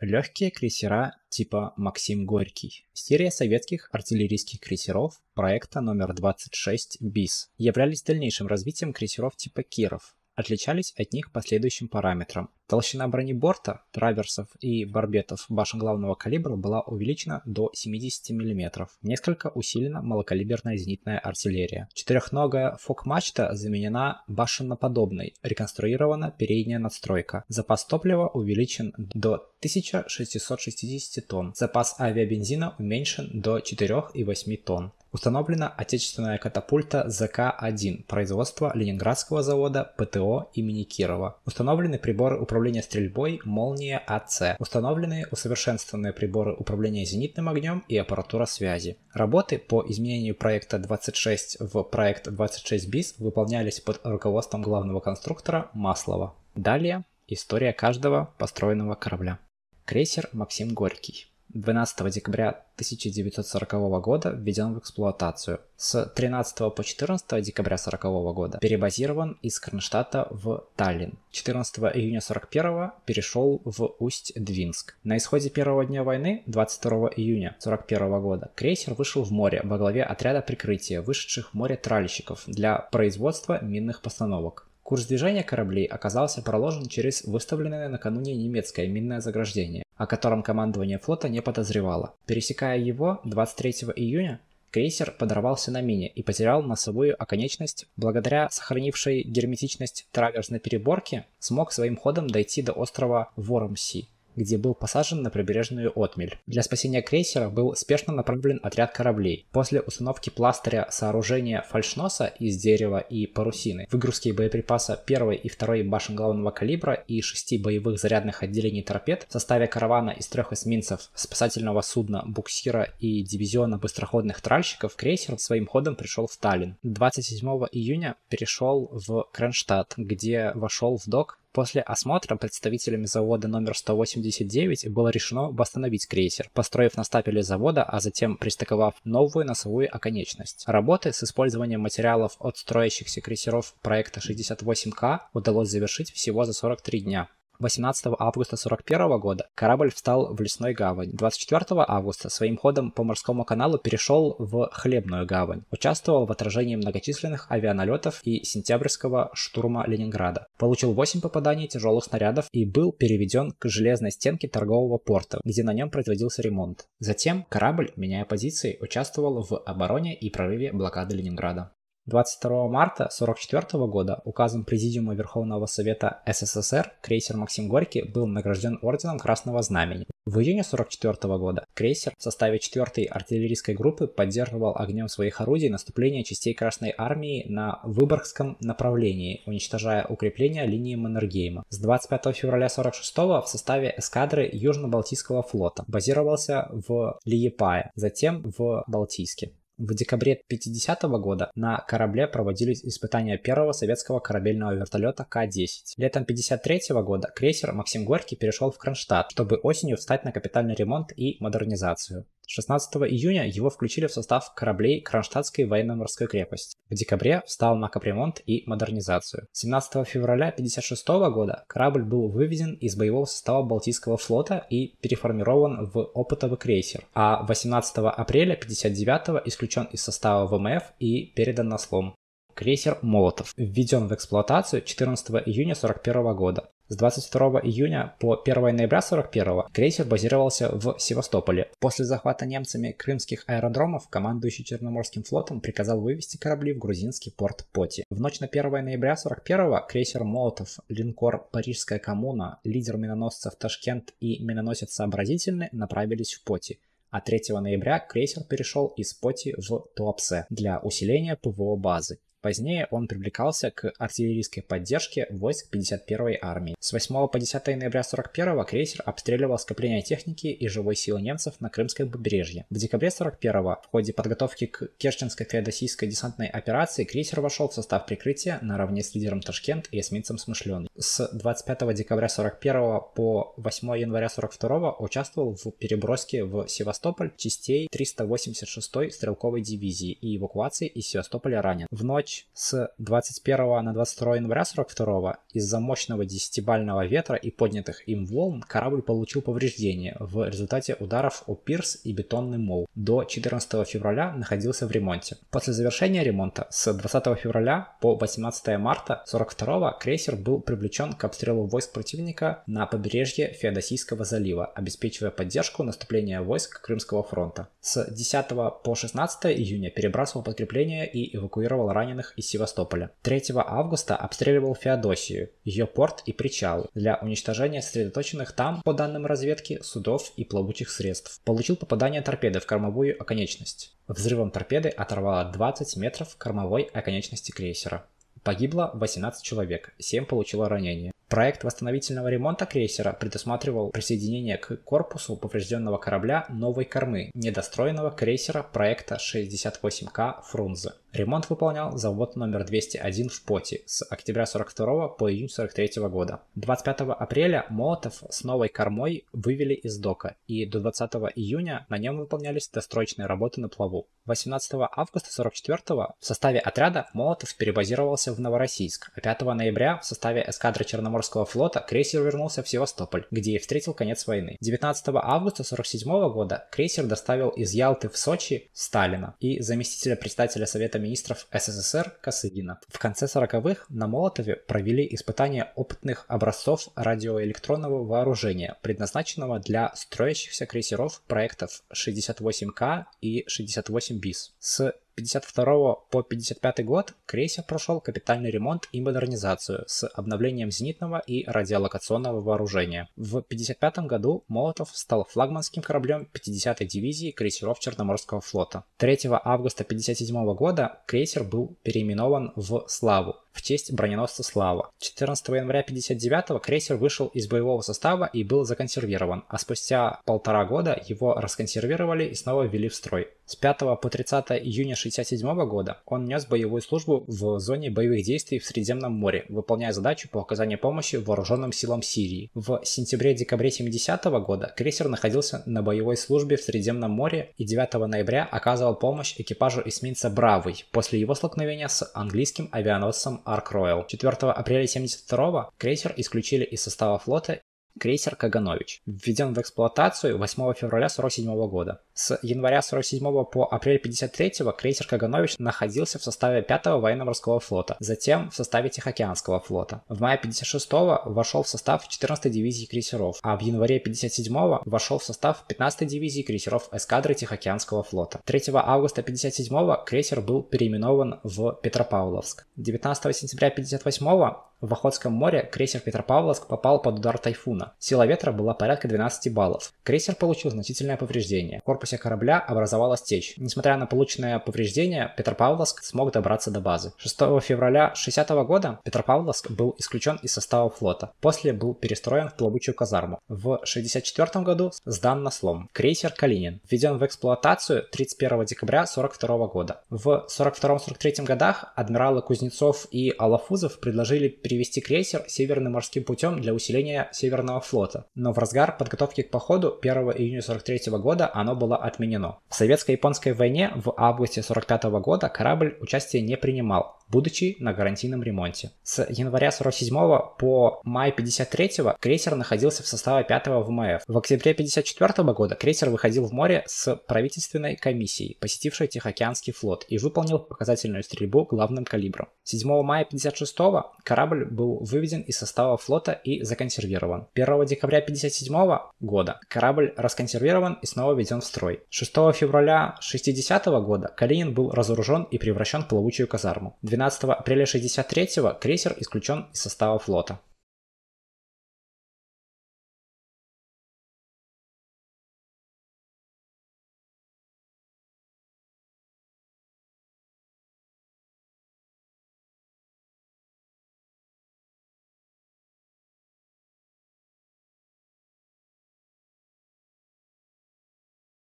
Легкие крейсера типа «Максим Горький» серия советских артиллерийских крейсеров проекта номер 26 БИС являлись дальнейшим развитием крейсеров типа «Киров», отличались от них по следующим параметрам. Толщина бронеборта, траверсов и барбетов башен главного калибра была увеличена до 70 мм. Несколько усилена малокалиберная зенитная артиллерия. Четырехногая фок-мачта заменена башенноподобной, реконструирована передняя надстройка. Запас топлива увеличен до 1660 тонн. Запас авиабензина уменьшен до 4,8 тонн. Установлена отечественная катапульта ЗК-1 производства Ленинградского завода ПТО имени Кирова. Установлены приборы управления стрельбой «Молния АЦ». Установлены усовершенствованные приборы управления зенитным огнем и аппаратура связи. Работы по изменению проекта 26 в проект 26 БИС выполнялись под руководством главного конструктора Маслова. Далее история каждого построенного корабля. Крейсер «Максим Горький». 12 декабря 1940 года введен в эксплуатацию. С 13 по 14 декабря 1940 года перебазирован из Кронштадта в Таллин. 14 июня 1941 перешел в Усть-Двинск. На исходе первого дня войны, 22 июня 1941 года, крейсер вышел в море во главе отряда прикрытия, вышедших в море тральщиков для производства минных постановок. Курс движения кораблей оказался проложен через выставленное накануне немецкое минное заграждение о котором командование флота не подозревало. Пересекая его 23 июня, крейсер подорвался на мине и потерял носовую оконечность. Благодаря сохранившей герметичность траверзной переборки смог своим ходом дойти до острова Вормси где был посажен на прибрежную отмель. Для спасения крейсера был спешно направлен отряд кораблей. После установки пластыря сооружения фальшноса из дерева и парусины, выгрузки боеприпаса 1 и 2 башен главного калибра и 6 боевых зарядных отделений торпед в составе каравана из трех эсминцев, спасательного судна, буксира и дивизиона быстроходных тральщиков, крейсер своим ходом пришел в Таллин. 27 июня перешел в Кронштадт, где вошел в док После осмотра представителями завода номер 189 было решено восстановить крейсер, построив на стапеле завода, а затем пристыковав новую носовую оконечность. Работы с использованием материалов от строящихся крейсеров проекта 68К удалось завершить всего за 43 дня. 18 августа 1941 года корабль встал в лесной гавань. 24 августа своим ходом по морскому каналу перешел в хлебную гавань. Участвовал в отражении многочисленных авианалетов и сентябрьского штурма Ленинграда. Получил 8 попаданий тяжелых снарядов и был переведен к железной стенке торгового порта, где на нем производился ремонт. Затем корабль, меняя позиции, участвовал в обороне и прорыве блокады Ленинграда. 22 марта 1944 года указом Президиума Верховного Совета СССР крейсер «Максим Горький» был награжден Орденом Красного Знамени. В июне 1944 года крейсер в составе 4-й артиллерийской группы поддерживал огнем своих орудий наступление частей Красной Армии на Выборгском направлении, уничтожая укрепления линии Маннергейма. С 25 февраля 1946 в составе эскадры Южно-Балтийского флота базировался в Лиепае, затем в Балтийске. В декабре 50 -го года на корабле проводились испытания первого советского корабельного вертолета К-10. Летом 53 -го года крейсер Максим Горький перешел в Кронштадт, чтобы осенью встать на капитальный ремонт и модернизацию. 16 июня его включили в состав кораблей Кронштадтской военно-морской крепости. В декабре встал на капремонт и модернизацию. 17 февраля 1956 года корабль был выведен из боевого состава Балтийского флота и переформирован в опытовый крейсер, а 18 апреля 1959 исключен из состава ВМФ и передан на слом крейсер «Молотов», введен в эксплуатацию 14 июня 1941 года. С 22 июня по 1 ноября 41 крейсер базировался в Севастополе. После захвата немцами крымских аэродромов командующий Черноморским флотом приказал вывести корабли в грузинский порт Поти. В ночь на 1 ноября 41 крейсер Молотов, линкор Парижская коммуна, лидер миноносцев Ташкент и миноносец Сообразительный направились в Поти а 3 ноября крейсер перешел из Поти в Туапсе для усиления ПВО базы. Позднее он привлекался к артиллерийской поддержке войск 51-й армии. С 8 по 10 ноября 41-го крейсер обстреливал скопление техники и живой силы немцев на Крымском побережье. В декабре 41-го в ходе подготовки к Керченской феодосийской десантной операции крейсер вошел в состав прикрытия наравне с лидером Ташкент и эсминцем Смышленый с 25 декабря 41 по 8 января 42 участвовал в переброске в Севастополь частей 386-й стрелковой дивизии и эвакуации из Севастополя ранен. В ночь с 21 на 22 января 42 из-за мощного 10-бального ветра и поднятых им волн корабль получил повреждения в результате ударов о пирс и бетонный мол. До 14 февраля находился в ремонте. После завершения ремонта с 20 февраля по 18 марта 42 крейсер был привлечен привлечен к обстрелу войск противника на побережье Феодосийского залива, обеспечивая поддержку наступления войск Крымского фронта. С 10 по 16 июня перебрасывал подкрепления и эвакуировал раненых из Севастополя. 3 августа обстреливал Феодосию, ее порт и причалы для уничтожения сосредоточенных там, по данным разведки, судов и плавучих средств. Получил попадание торпеды в кормовую оконечность. Взрывом торпеды оторвало 20 метров кормовой оконечности крейсера. Погибло 18 человек, 7 получило ранения. Проект восстановительного ремонта крейсера предусматривал присоединение к корпусу поврежденного корабля новой кормы, недостроенного крейсера проекта 68К «Фрунзе». Ремонт выполнял завод номер 201 в Поти с октября 42 по июнь 43 года. 25 апреля Молотов с новой кормой вывели из дока, и до 20 июня на нем выполнялись дострочные работы на плаву. 18 августа 44 в составе отряда Молотов перебазировался в Новороссийск, а 5 ноября в составе эскадры Черноморского флота крейсер вернулся в Севастополь, где и встретил конец войны. 19 августа 47 года крейсер доставил из Ялты в Сочи Сталина и заместителя председателя Совета министров СССР Косыгина. В конце 40-х на Молотове провели испытания опытных образцов радиоэлектронного вооружения, предназначенного для строящихся крейсеров проектов 68К и 68 БИС. С 52 по 55 год крейсер прошел капитальный ремонт и модернизацию с обновлением зенитного и радиолокационного вооружения. В 55 году Молотов стал флагманским кораблем 50-й дивизии крейсеров Черноморского флота. 3 августа 57 года крейсер был переименован в «Славу», в честь броненосца «Слава». 14 января 59 крейсер вышел из боевого состава и был законсервирован, а спустя полтора года его расконсервировали и снова ввели в строй. С 5 по 30 июня 1967 года он нес боевую службу в зоне боевых действий в Средиземном море, выполняя задачу по оказанию помощи вооруженным силам Сирии. В сентябре-декабре 1970 года крейсер находился на боевой службе в Средиземном море и 9 ноября оказывал помощь экипажу эсминца «Бравый» после его столкновения с английским авианосцем Арк Ройл. 4 апреля 72 крейсер исключили из состава флота крейсер «Каганович», введен в эксплуатацию 8 февраля 1947 года. С января 1947 по апрель 1953 крейсер «Каганович» находился в составе 5-го военно-морского флота, затем в составе Тихоокеанского флота. В мае 1956 вошел в состав 14-й дивизии крейсеров, а в январе 1957 вошел в состав 15-й дивизии крейсеров эскадры Тихоокеанского флота. 3 августа 1957 крейсер был переименован в Петропавловск. 19 сентября 1958 в Охотском море крейсер Петропавловск попал под удар тайфуна. Сила ветра была порядка 12 баллов. Крейсер получил значительное повреждение. В корпусе корабля образовалась течь. Несмотря на полученное повреждение, Петропавловск смог добраться до базы. 6 февраля 60 года Петропавловск был исключен из состава флота. После был перестроен в плавучую казарму. В 64 году сдан на слом. Крейсер Калинин введен в эксплуатацию 31 декабря 42 года. В 42-43 годах адмиралы Кузнецов и Алафузов предложили перевести крейсер северным морским путем для усиления Северного флота, но в разгар подготовки к походу 1 июня 43 года оно было отменено. В советско-японской войне в августе 45 года корабль участия не принимал, будучи на гарантийном ремонте. С января 47 по май 53 крейсер находился в составе 5 ВМФ. В октябре 54 года крейсер выходил в море с правительственной комиссией, посетившей Тихоокеанский флот, и выполнил показательную стрельбу главным калибром. 7 мая 56 корабль корабль был выведен из состава флота и законсервирован. 1 декабря 1957 года корабль расконсервирован и снова введен в строй. 6 февраля 1960 года Калинин был разоружен и превращен в плавучую казарму. 12 апреля 1963 крейсер исключен из состава флота.